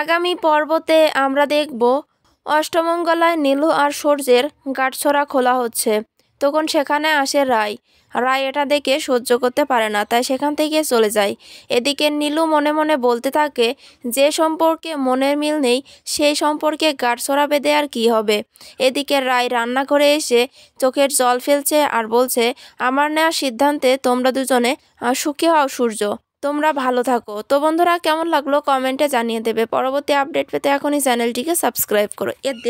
আগামী পর্বতে আমরা দেখব অষ্টমঙ্গলায় নীলু আর সূর্যের গাঠছড়া খোলা হচ্ছে তখন সেখানে আসে রায় রায় এটা দেখে সহ্য করতে পারে না তাই সেখান থেকে চলে যায় এদিকে নীলু মনে মনে বলতে থাকে যে সম্পর্কে মনের মিল নেই সেই সম্পর্কে গাঁটছড়া বেঁধে আর কী হবে এদিকে রায় রান্না করে এসে চোখের জল ফেলছে আর বলছে আমার নেওয়ার সিদ্ধান্তে তোমরা দুজনে সুখী হও সূর্য তোমরা ভালো থাকো তো বন্ধুরা কেমন লাগলো কমেন্টে জানিয়ে দেবে পরবর্তী আপডেট পেতে এখনই চ্যানেলটিকে সাবস্ক্রাইব করো এর